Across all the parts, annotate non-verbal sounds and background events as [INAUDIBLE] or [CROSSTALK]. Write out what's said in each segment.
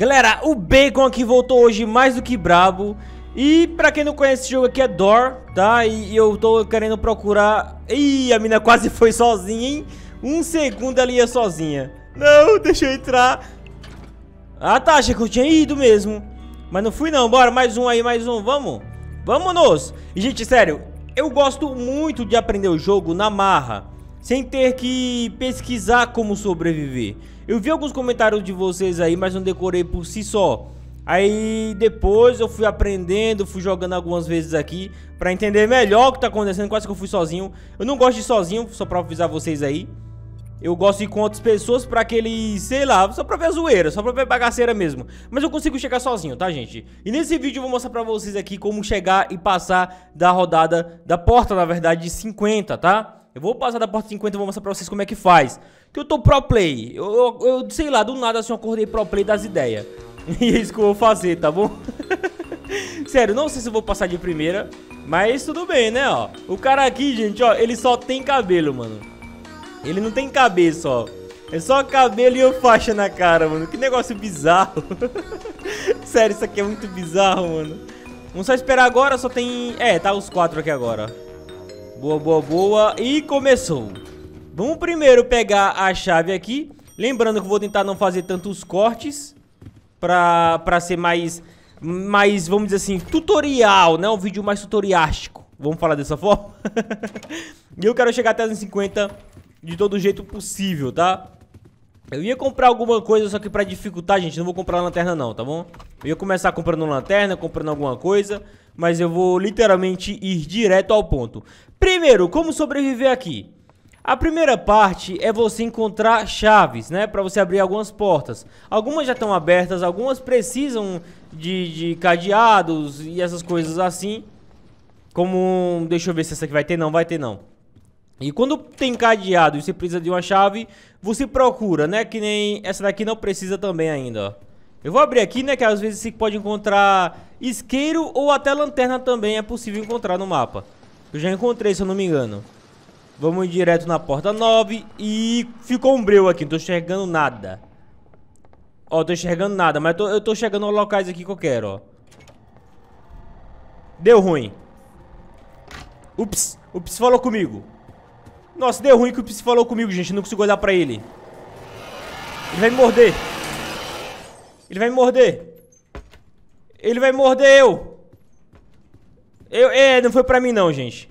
Galera, o Bacon aqui voltou hoje mais do que brabo. E pra quem não conhece esse jogo aqui é Door, tá? E, e eu tô querendo procurar... Ih, a mina quase [LAUGHS] foi sozinha, hein? Um segundo ela ia sozinha. Não, deixa eu entrar. Ah, tá, achei que eu tinha ido mesmo. Mas não fui não, bora, mais um aí, mais um, vamos. Vamos, nos. gente, sério, eu gosto muito de aprender o jogo na marra sem ter que pesquisar como sobreviver. Eu vi alguns comentários de vocês aí, mas não decorei por si só. Aí depois eu fui aprendendo, fui jogando algumas vezes aqui para entender melhor o que tá acontecendo, quase que eu fui sozinho. Eu não gosto de ir sozinho, só pra avisar vocês aí. Eu gosto de ir com outras pessoas pra aquele, sei lá, só pra ver a zoeira, só pra ver bagaceira mesmo. Mas eu consigo chegar sozinho, tá, gente? E nesse vídeo eu vou mostrar pra vocês aqui como chegar e passar da rodada, da porta, na verdade, de 50, tá? Eu vou passar da porta 50 e vou mostrar pra vocês como é que faz. Que eu tô pro play. Eu, eu, eu sei lá, do nada assim eu acordei pro play das ideias. [LAUGHS] E é isso que eu vou fazer, tá bom? [LAUGHS] Sério, não sei se eu vou passar de primeira, mas tudo bem, né, ó. O cara aqui, gente, ó, ele só tem cabelo, mano. Ele não tem cabeça, ó. É só cabelo e faixa na cara, mano. Que negócio bizarro. [LAUGHS] Sério, isso aqui é muito bizarro, mano. Vamos só esperar agora, só tem... É, tá os quatro aqui agora, ó. Boa, boa, boa. E começou. Vamos primeiro pegar a chave aqui. Lembrando que eu vou tentar não fazer tantos cortes. Pra, pra ser mais, mais, vamos dizer assim, tutorial, né? Um vídeo mais tutoriástico. Vamos falar dessa [LAUGHS] forma? E eu quero chegar até as 50 de todo jeito possível, tá? Eu ia comprar alguma coisa, só que pra dificultar, gente, não vou comprar lanterna não, tá bom? Eu ia começar comprando lanterna, comprando alguma coisa, mas eu vou literalmente ir direto ao ponto. Primeiro, como sobreviver aqui? A primeira parte é você encontrar chaves, né? Para você abrir algumas portas. Algumas já estão abertas, algumas precisam de, de cadeados e essas coisas assim. Como, deixa eu ver se essa aqui vai ter, não vai ter não. E quando tem cadeado e você precisa de uma chave, você procura, né? Que nem essa daqui não precisa também ainda, ó. Eu vou abrir aqui, né, que às vezes você pode encontrar isqueiro ou até lanterna também é possível encontrar no mapa. Eu já encontrei, se eu não me engano. Vamos direto na porta 9 e ficou um breu aqui, não tô enxergando nada. Ó, tô enxergando nada, mas tô, eu tô chegando aos locais aqui que eu quero, ó. Deu ruim. Ups, o Ps falou comigo. Nossa, deu ruim que o Ps falou comigo, gente, não consigo olhar pra ele. Ele vai me morder. Ele vai me morder. Ele vai morder eu. Eu, é, não foi pra mim não, gente.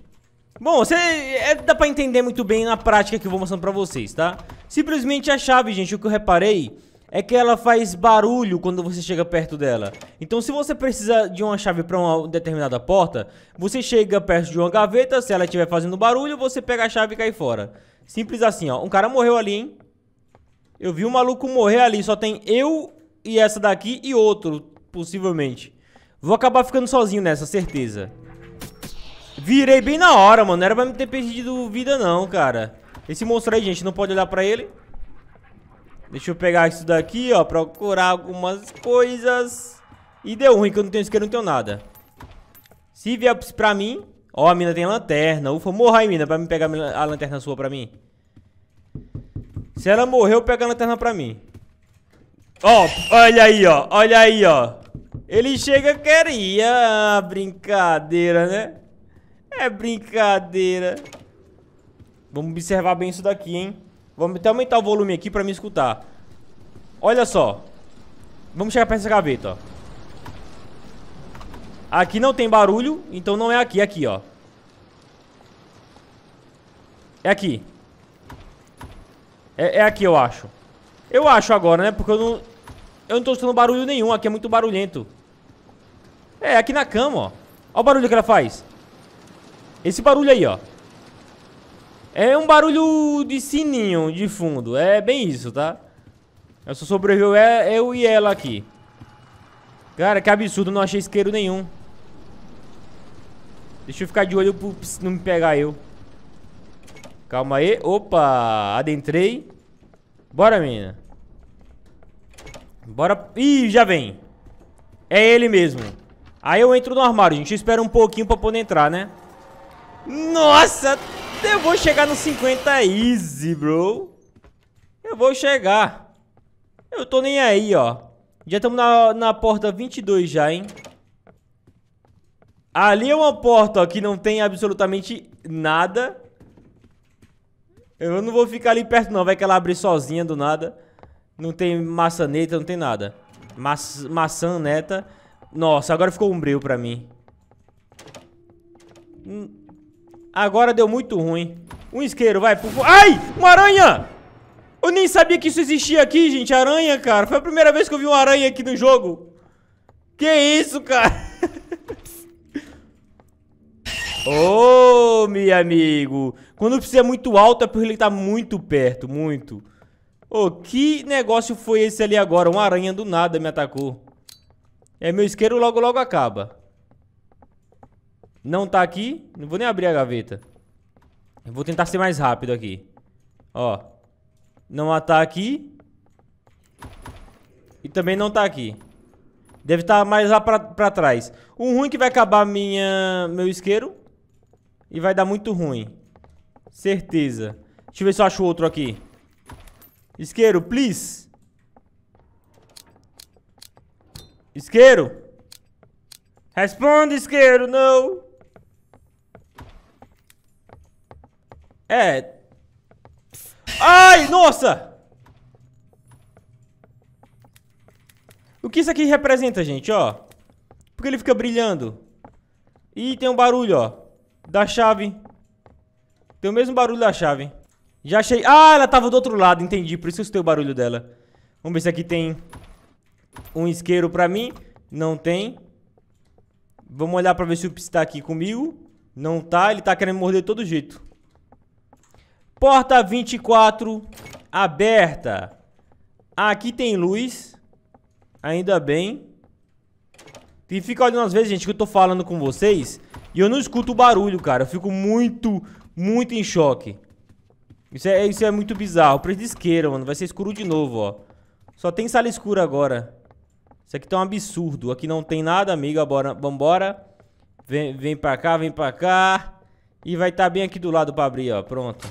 Bom, cê, é, dá pra entender muito bem na prática que eu vou mostrando pra vocês, tá? Simplesmente a chave, gente, o que eu reparei é que ela faz barulho quando você chega perto dela. Então, se você precisa de uma chave pra uma determinada porta, você chega perto de uma gaveta, se ela estiver fazendo barulho, você pega a chave e cai fora. Simples assim, ó. Um cara morreu ali, hein? Eu vi um maluco morrer ali, só tem eu e essa daqui e outro, possivelmente. Vou acabar ficando sozinho nessa, certeza. Virei bem na hora, mano. Não era pra me ter perdido vida, não, cara. Esse monstro aí, gente, não pode olhar pra ele. Deixa eu pegar isso daqui, ó. Procurar algumas coisas. E deu ruim, que eu não tenho isqueiro, não tenho nada. Se vier pra mim... Ó, a mina tem lanterna. Ufa, morra aí, mina, pra me pegar a lanterna sua pra mim. Se ela morrer, eu pego a lanterna pra mim. Ó, oh, olha aí, ó. Olha aí, ó. Ele chega queria. Ah, brincadeira, né? É brincadeira. Vamos observar bem isso daqui, hein? Vamos até aumentar o volume aqui pra me escutar. Olha só. Vamos chegar perto essa gaveta, ó. Aqui não tem barulho, então não é aqui. É aqui, ó. É aqui. É, é aqui, eu acho. Eu acho agora, né? Porque eu não... Eu não tô escutando barulho nenhum. Aqui é muito barulhento. É, aqui na cama, ó. Olha o barulho que ela faz. Esse barulho aí, ó. É um barulho de sininho de fundo. É bem isso, tá? Eu só sobreviveu é eu e ela aqui. Cara, que absurdo. Não achei isqueiro nenhum. Deixa eu ficar de olho pro não me pegar eu. Calma aí. Opa, adentrei. Bora, menina. Bora. Ih, já vem. É ele mesmo. Aí eu entro no armário. A gente espera um pouquinho pra poder entrar, né? Nossa! Eu vou chegar no 50 easy, bro. Eu vou chegar. Eu tô nem aí, ó. Já estamos na, na porta 22 já, hein? Ali é uma porta ó, que não tem absolutamente nada. Eu não vou ficar ali perto não, vai que ela abre sozinha do nada. Não tem maçaneta, não tem nada. Ma maçã neta. Nossa, agora ficou um brilho pra mim. Hum. Agora deu muito ruim. Um isqueiro, vai. Ai, uma aranha! Eu nem sabia que isso existia aqui, gente. Aranha, cara. Foi a primeira vez que eu vi uma aranha aqui no jogo. Que isso, cara? Ô, oh, meu amigo. Quando precisa muito alto é porque ele tá muito perto, muito. Ô, oh, que negócio foi esse ali agora? Uma aranha do nada me atacou. É, meu isqueiro logo, logo acaba. Não tá aqui. Não vou nem abrir a gaveta. Eu vou tentar ser mais rápido aqui. Ó. Não tá aqui. E também não tá aqui. Deve estar tá mais lá pra, pra trás. O ruim é que vai acabar minha, meu isqueiro e vai dar muito ruim. Certeza. Deixa eu ver se eu acho outro aqui. Isqueiro, please. Isqueiro. Responde, isqueiro, não. É. Ai, nossa! O que isso aqui representa, gente, ó? Porque ele fica brilhando. E tem um barulho, ó da chave. Tem o mesmo barulho da chave. Já achei... Ah, ela tava do outro lado, entendi. Por isso eu escutei o barulho dela. Vamos ver se aqui tem um isqueiro pra mim. Não tem. Vamos olhar pra ver se o Psy tá aqui comigo. Não tá, ele tá querendo morder de todo jeito. Porta 24 aberta. Aqui tem luz. Ainda bem. E fica olhando às vezes, gente, que eu tô falando com vocês. E eu não escuto o barulho, cara. Eu fico muito, muito em choque. Isso é, isso é muito bizarro. Preço de isqueiro, mano. Vai ser escuro de novo, ó. Só tem sala escura agora. Isso aqui tá um absurdo. Aqui não tem nada, amiga. Bora, vambora. Vem, vem pra cá, vem pra cá. E vai estar tá bem aqui do lado pra abrir, ó. Pronto.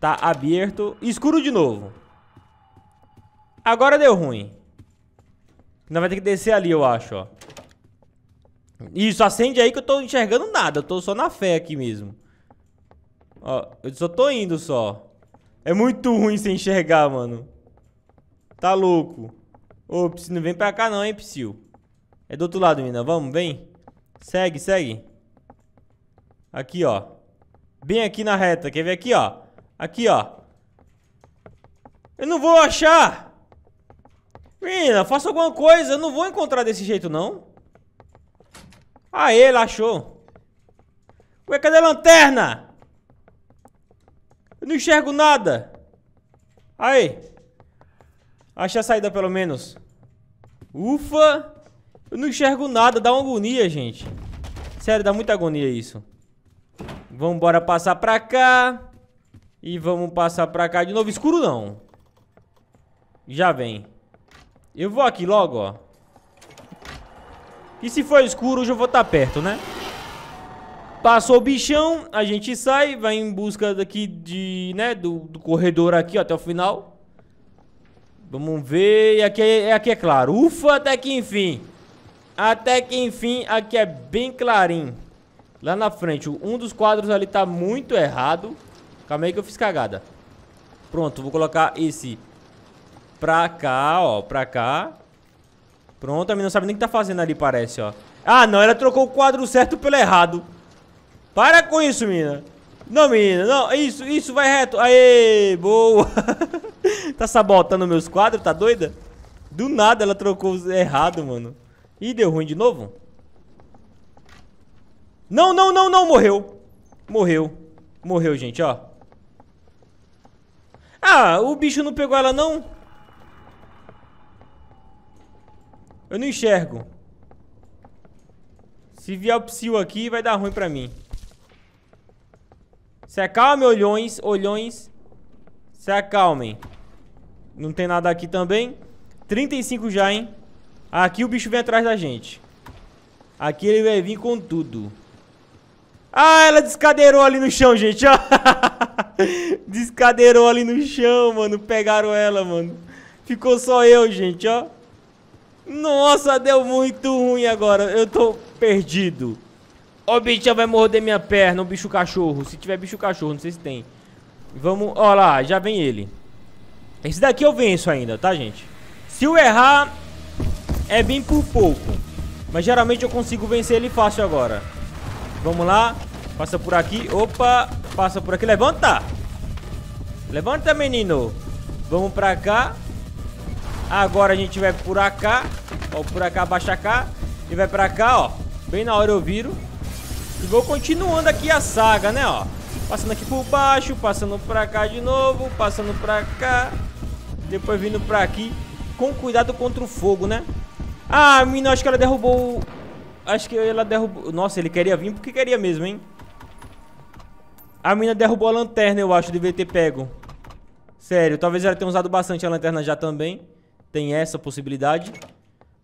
Tá aberto. Escuro de novo. Agora deu ruim. Ainda vai ter que descer ali, eu acho, ó. Isso, acende aí que eu tô enxergando nada. Eu tô só na fé aqui mesmo. Ó, eu só tô indo só. É muito ruim sem enxergar, mano. Tá louco. Ô, Psy, não vem pra cá não, hein, Psy. É do outro lado, menina. Vamos, vem. Segue, segue. Aqui, ó. Bem aqui na reta. Quer ver aqui, ó? Aqui, ó. Eu não vou achar. Menina, faça alguma coisa. Eu não vou encontrar desse jeito, não. Aê, ele achou. Ué, cadê a lanterna? Eu não enxergo nada. Aí. Achei é a saída pelo menos. Ufa. Eu não enxergo nada. Dá uma agonia, gente. Sério, dá muita agonia isso. Vamos passar pra cá. E vamos passar pra cá de novo. Escuro não. Já vem. Eu vou aqui logo, ó. E se for escuro, hoje eu vou estar tá perto, né? Passou o bichão, a gente sai, vai em busca daqui de, né, do, do corredor aqui ó, até o final. Vamos ver, e aqui, é, aqui é claro. Ufa, até que enfim. Até que enfim, aqui é bem clarinho. Lá na frente, um dos quadros ali tá muito errado. Calma aí que eu fiz cagada. Pronto, vou colocar esse pra cá, ó, pra cá. Pronto, a menina não sabe nem o que tá fazendo ali, parece, ó. Ah, não, ela trocou o quadro certo pelo errado. Para com isso, menina. Não, menina, não. Isso, isso, vai reto. Aê, boa. [LAUGHS] tá sabotando meus quadros, tá doida? Do nada ela trocou errado, mano. Ih, deu ruim de novo. Não, não, não, não, morreu. Morreu. Morreu, gente, ó. Ah, o bicho não pegou ela, não? Eu não enxergo. Se vier o psil aqui, vai dar ruim pra mim. Se acalme, olhões. Olhões. Se acalmem. Não tem nada aqui também. 35 já, hein? Aqui o bicho vem atrás da gente. Aqui ele vai vir com tudo. Ah, ela descadeirou ali no chão, gente. [LAUGHS] descadeirou ali no chão, mano. Pegaram ela, mano. Ficou só eu, gente, ó. Nossa, deu muito ruim agora. Eu tô perdido. Ó, o bicho já vai morder minha perna, o bicho cachorro. Se tiver bicho cachorro, não sei se tem. Vamos, ó lá, já vem ele. Esse daqui eu venço ainda, tá, gente? Se eu errar, é bem por pouco. Mas geralmente eu consigo vencer ele fácil agora. Vamos lá. Passa por aqui. Opa, passa por aqui. Levanta. Levanta, menino. Vamos pra cá. Agora a gente vai por cá. Ó, por cá, baixa cá. E vai pra cá, ó. Bem na hora eu viro. E vou continuando aqui a saga, né, ó. Passando aqui por baixo, passando pra cá de novo, passando pra cá. Depois vindo pra aqui. Com cuidado contra o fogo, né? Ah, a mina, acho que ela derrubou... Acho que ela derrubou... Nossa, ele queria vir porque queria mesmo, hein? A mina derrubou a lanterna, eu acho. deve ter pego. Sério, talvez ela tenha usado bastante a lanterna já também. Tem essa possibilidade.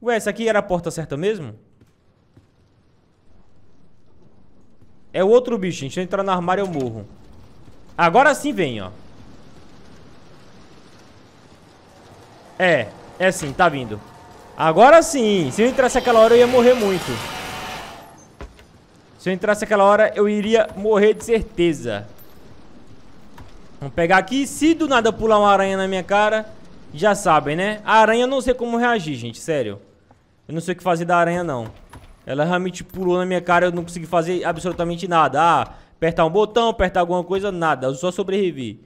Ué, essa aqui era a porta certa mesmo? É o outro bicho, gente. Se eu entrar no armário, eu morro. Agora sim vem, ó. É, é sim, tá vindo. Agora sim. Se eu entrasse aquela hora, eu ia morrer muito. Se eu entrasse aquela hora, eu iria morrer de certeza. Vamos pegar aqui. Se do nada pular uma aranha na minha cara, já sabem, né? A aranha eu não sei como reagir, gente, sério. Eu não sei o que fazer da aranha, não. Ela realmente pulou na minha cara, eu não consegui fazer absolutamente nada. Ah, apertar um botão, apertar alguma coisa, nada. Eu só sobrevivi.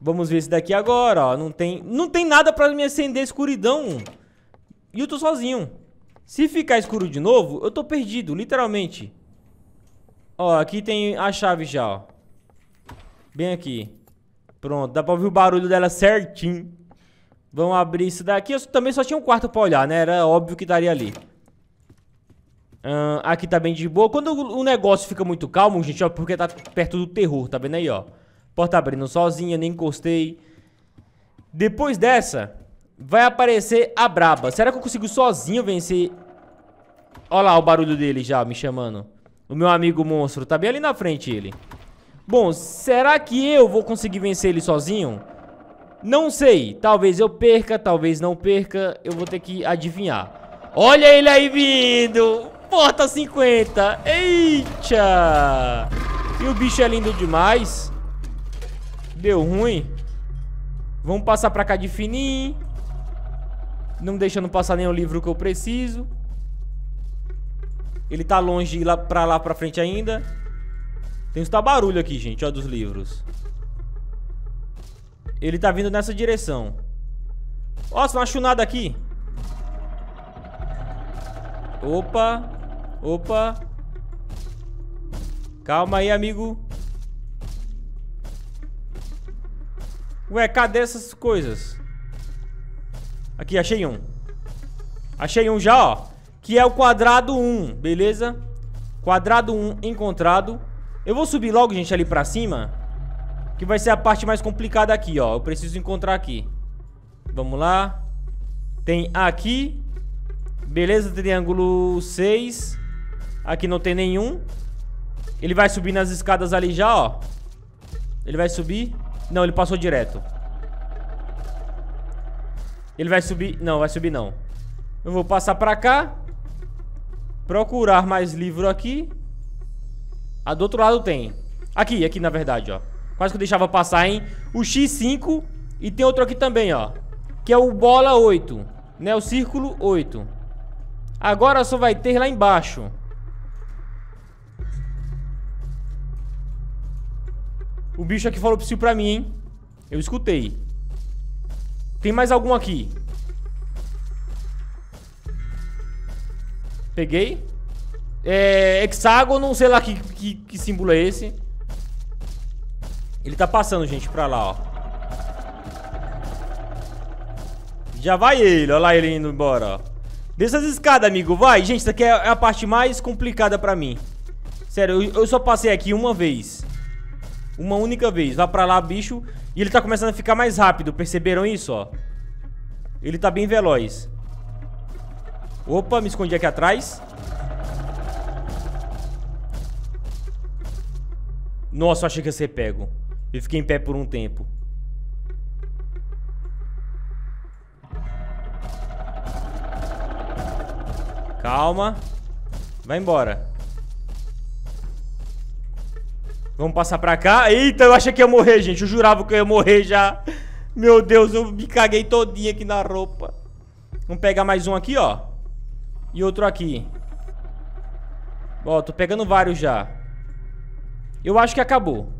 Vamos ver esse daqui agora, ó. Não tem, não tem nada pra me acender a escuridão. E eu tô sozinho. Se ficar escuro de novo, eu tô perdido, literalmente. Ó, aqui tem a chave já, ó. Bem aqui. Pronto, dá pra ouvir o barulho dela certinho. Vamos abrir isso daqui. Eu também só tinha um quarto pra olhar, né? Era óbvio que daria ali. Uh, aqui tá bem de boa. Quando o negócio fica muito calmo, gente, ó, porque tá perto do terror, tá vendo aí, ó? Porta abrindo sozinha, nem encostei. Depois dessa, vai aparecer a braba. Será que eu consigo sozinho vencer? Olha lá o barulho dele já me chamando. O meu amigo monstro, tá bem ali na frente ele. Bom, será que eu vou conseguir vencer ele sozinho? Não sei. Talvez eu perca, talvez não perca. Eu vou ter que adivinhar. Olha ele aí vindo. Porta 50. Eita. E o bicho é lindo demais. Deu ruim. Vamos passar pra cá de fininho. Não deixando passar nenhum livro que eu preciso. Ele tá longe lá pra lá pra frente ainda. Tem estar barulho aqui, gente, ó, dos livros. Ele tá vindo nessa direção. Nossa, não acho nada aqui. Opa. Opa. Calma aí, amigo. Ué, cadê essas coisas? Aqui, achei um. Achei um já, ó. Que é o quadrado 1, beleza? Quadrado 1 encontrado. Eu vou subir logo, gente, ali pra cima. Que vai ser a parte mais complicada aqui, ó Eu preciso encontrar aqui Vamos lá Tem aqui Beleza, triângulo 6 Aqui não tem nenhum Ele vai subir nas escadas ali já, ó Ele vai subir Não, ele passou direto Ele vai subir Não, vai subir não Eu vou passar pra cá Procurar mais livro aqui Ah, do outro lado tem Aqui, aqui na verdade, ó Quase que eu deixava passar, hein? O X5 e tem outro aqui também, ó. Que é o bola 8, né? O círculo 8. Agora só vai ter lá embaixo. O bicho aqui falou psiu pra mim, hein? Eu escutei. Tem mais algum aqui. Peguei. É, hexágono, sei lá que, que, que símbolo é esse. Ele tá passando, gente, pra lá, ó. Já vai ele, ó lá ele indo embora, ó. Desce as escadas, amigo, vai. Gente, isso aqui é, é a parte mais complicada pra mim. Sério, eu, eu só passei aqui uma vez. Uma única vez. Vá pra lá, bicho. E ele tá começando a ficar mais rápido, perceberam isso, ó? Ele tá bem veloz. Opa, me escondi aqui atrás. Nossa, eu achei que ia ser pego. E fiquei em pé por um tempo. Calma. Vai embora. Vamos passar pra cá. Eita, eu achei que ia morrer, gente. Eu jurava que eu ia morrer já. Meu Deus, eu me caguei todinha aqui na roupa. Vamos pegar mais um aqui, ó. E outro aqui. Ó, tô pegando vários já. Eu acho que acabou.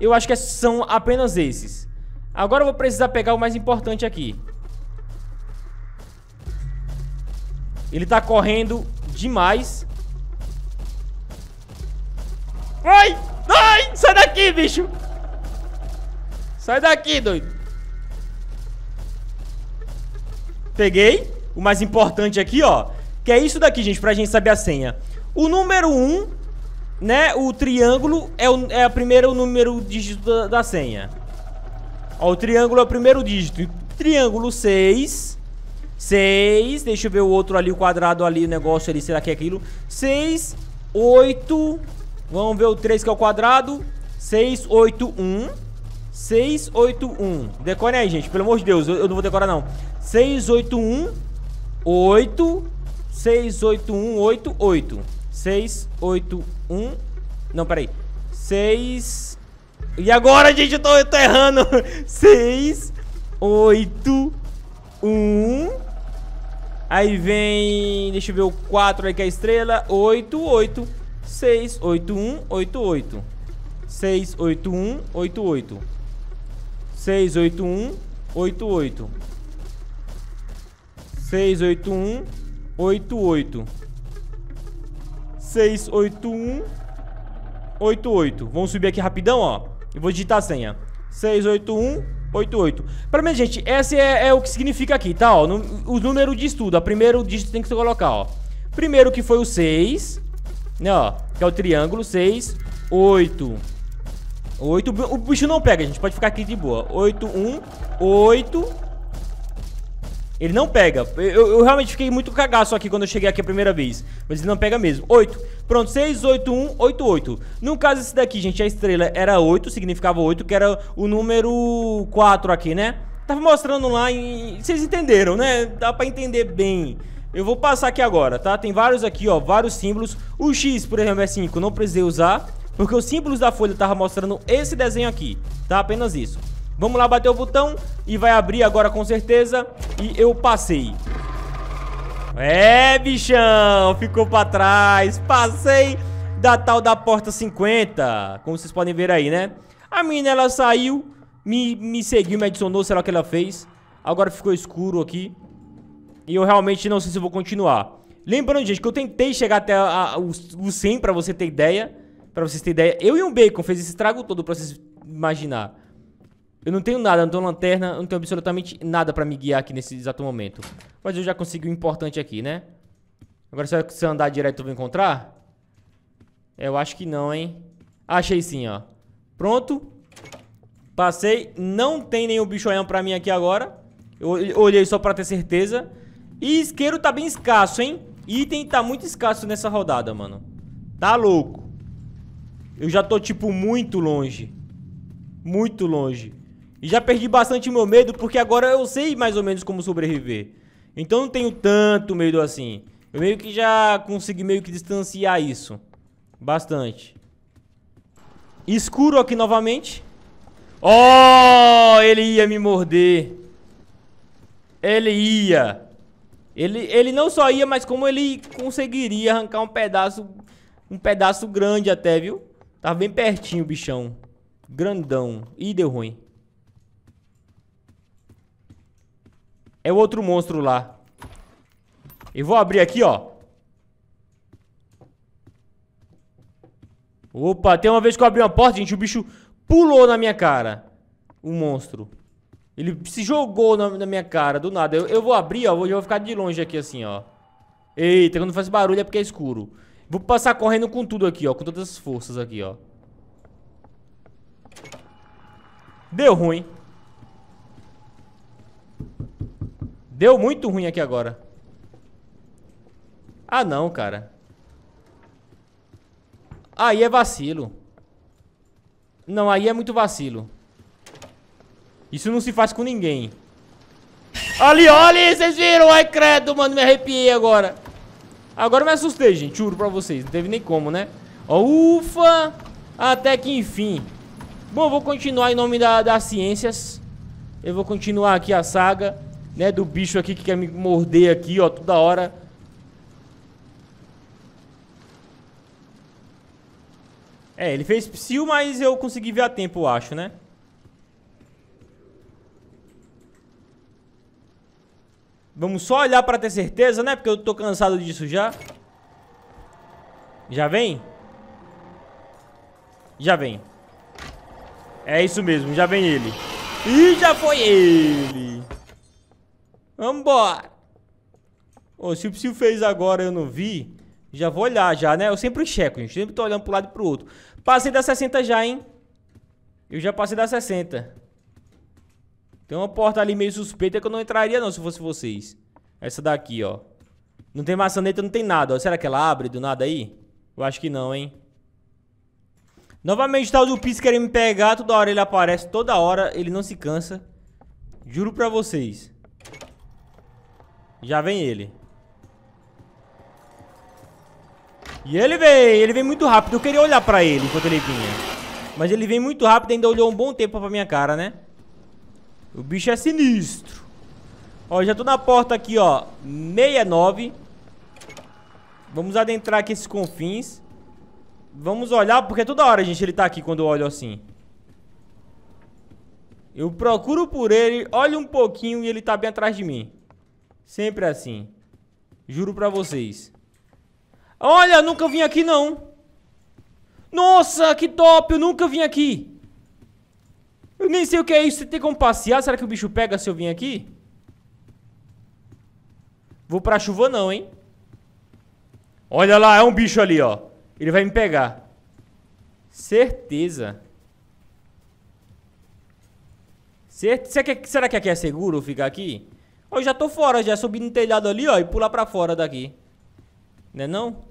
Eu acho que são apenas esses. Agora eu vou precisar pegar o mais importante aqui. Ele tá correndo demais. Ai! Ai! Sai daqui, bicho! Sai daqui, doido! Peguei. O mais importante aqui, ó. Que é isso daqui, gente, pra gente saber a senha. O número 1 um né, o triângulo é o, é a primeira, número dígito da, da senha. Ó, o triângulo é o primeiro dígito. Triângulo 6. 6. Deixa eu ver o outro ali, o quadrado ali, o negócio ali. Será que é aquilo? 6, 8. Vamos ver o 3 que é o quadrado. 6, 8, 1. 6, 8, 1. Decore aí, gente. Pelo amor de Deus, eu, eu não vou decorar, não. 6, 8, 1. 8. 6, 8, 1, 8, 8. 6, 8, 1. Não, peraí. 6. E agora, gente, eu tô, eu tô errando. 6, 8, 1. Aí vem. Deixa eu ver o 4 aí que é a estrela. 8, 8. 6, 8, 1, 8, 8. 6, 8, 1, 8, 8. 6, 8, 1, 8, 8. 6, 8, 1, 8, 8. 6, 8, 1, 8, 8. Vamos subir aqui rapidão, ó. E vou digitar a senha. 6, 8, 1, 8, 8. Pra mim, gente, esse é, é o que significa aqui, tá? Ó, no, o número de estudo. A primeiro dígito tem que você colocar, ó. Primeiro que foi o 6, né, ó. Que é o triângulo, 6, 8, 8. O bicho não pega, gente. Pode ficar aqui de boa. 8, 1, 8, ele não pega. Eu, eu, realmente fiquei muito cagaço aqui quando eu cheguei aqui a primeira vez. Mas ele não pega mesmo. 8. Pronto, 6, 8, 1, 8, 8. No caso, esse daqui, gente, a estrela era 8, significava 8, que era o número 4 aqui, né? Tava mostrando lá e... Vocês entenderam, né? Dá pra entender bem. Eu vou passar aqui agora, tá? Tem vários aqui, ó, vários símbolos. O X, por exemplo, é 5, não precisei usar, porque os símbolos da folha tava mostrando esse desenho aqui, tá? Apenas isso. Vamos lá bater o botão e vai abrir agora com certeza. E eu passei. É, bichão, ficou pra trás. Passei da tal da porta 50, como vocês podem ver aí, né? A menina, ela saiu, me, me seguiu, me adicionou, sei lá o que ela fez. Agora ficou escuro aqui. E eu realmente não sei se vou continuar. Lembrando, gente, que eu tentei chegar até a, a, o, o 100 pra você ter ideia. Pra vocês terem ideia. Eu e um bacon fez esse estrago todo pra vocês imaginar. Eu não tenho nada, não tenho lanterna, não tenho absolutamente nada pra me guiar aqui nesse exato momento. Mas eu já consegui o importante aqui, né? Agora, se eu andar direto eu vou encontrar? Eu acho que não, hein? Achei sim, ó. Pronto. Passei. Não tem nenhum bichonhão pra mim aqui agora. Eu olhei só pra ter certeza. E isqueiro tá bem escasso, hein? Item tá muito escasso nessa rodada, mano. Tá louco. Eu já tô, tipo, muito longe. Muito longe. E já perdi bastante meu medo, porque agora eu sei mais ou menos como sobreviver. Então não tenho tanto medo assim. Eu meio que já consegui meio que distanciar isso. Bastante. Escuro aqui novamente. Oh, ele ia me morder. Ele ia. Ele, ele não só ia, mas como ele conseguiria arrancar um pedaço, um pedaço grande até, viu? Tava tá bem pertinho o bichão. Grandão. Ih, deu ruim. é o outro monstro lá. E vou abrir aqui, ó. Opa, tem uma vez que eu abri uma porta, gente, o bicho pulou na minha cara. O monstro. Ele se jogou na, na minha cara, do nada. Eu, eu vou abrir, ó, eu vou ficar de longe aqui assim, ó. Eita, quando faz barulho é porque é escuro. Vou passar correndo com tudo aqui, ó, com todas as forças aqui, ó. Deu ruim. Deu muito ruim aqui agora. Ah, não, cara. Aí é vacilo. Não, aí é muito vacilo. Isso não se faz com ninguém. Ali, olha, vocês viram? Ai, credo, mano, me arrepiei agora. Agora me assustei, gente, juro pra vocês. Não teve nem como, né? Ó, ufa, até que enfim. Bom, vou continuar em nome da, das ciências. Eu vou continuar aqui a saga né, do bicho aqui que quer me morder aqui, ó, toda hora. É, ele fez psil, mas eu consegui ver a tempo, eu acho, né? Vamos só olhar pra ter certeza, né? Porque eu tô cansado disso já. Já vem? Já vem. É isso mesmo, já vem ele. E já foi ele. Vambora! Ô, se o Psyu fez agora eu não vi, já vou olhar já, né? Eu sempre checo, gente. Sempre tô olhando pro lado e pro outro. Passei da 60 já, hein? Eu já passei da 60. Tem uma porta ali meio suspeita que eu não entraria não se fosse vocês. Essa daqui, ó. Não tem maçaneta, não tem nada, ó. Será que ela abre do nada aí? Eu acho que não, hein? Novamente tá o Dupis querendo me pegar. Toda hora ele aparece. Toda hora ele não se cansa. Juro pra vocês. Já vem ele. E ele vem, ele vem muito rápido. Eu queria olhar pra ele enquanto ele vinha. Mas ele vem muito rápido e ainda olhou um bom tempo pra minha cara, né? O bicho é sinistro. Ó, já tô na porta aqui, ó. 69. Vamos adentrar aqui esses confins. Vamos olhar, porque toda hora, gente, ele tá aqui quando eu olho assim. Eu procuro por ele, olho um pouquinho e ele tá bem atrás de mim. Sempre assim. Juro pra vocês. Olha, nunca vim aqui não. Nossa, que top, eu nunca vim aqui. Eu nem sei o que é isso, você tem como passear? Será que o bicho pega se eu vim aqui? Vou pra chuva não, hein? Olha lá, é um bicho ali, ó. Ele vai me pegar. Certeza. Certeza. Será que aqui é seguro ficar aqui? Eu já tô fora, já subi no telhado ali, ó, e pular pra fora daqui. Né não,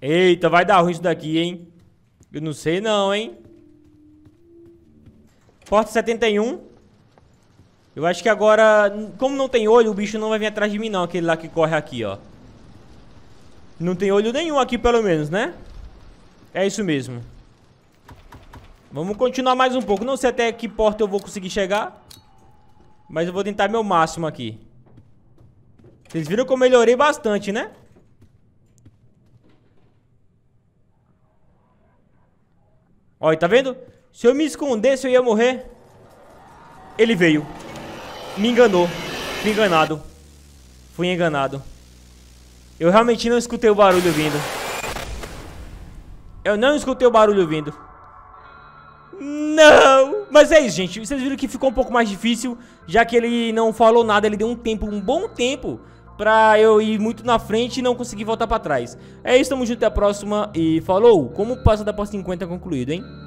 Eita, vai dar ruim isso daqui, hein? Eu não sei não, hein? Porta 71. Eu acho que agora, como não tem olho, o bicho não vai vir atrás de mim não, aquele lá que corre aqui, ó. Não tem olho nenhum aqui, pelo menos, né? É isso mesmo. Vamos continuar mais um pouco. Não sei até que porta eu vou conseguir chegar. Mas eu vou tentar meu máximo aqui. Vocês viram que eu melhorei bastante, né? Olha, tá vendo? Se eu me escondesse, eu ia morrer. Ele veio. Me enganou. Fui enganado. Fui enganado. Eu realmente não escutei o barulho vindo. Eu não escutei o barulho vindo. Não! Mas é isso, gente. Vocês viram que ficou um pouco mais difícil, já que ele não falou nada, ele deu um tempo, um bom tempo, pra eu ir muito na frente e não conseguir voltar pra trás. É isso, tamo junto, até a próxima e falou! Como o passo da porta 50 é concluído, hein?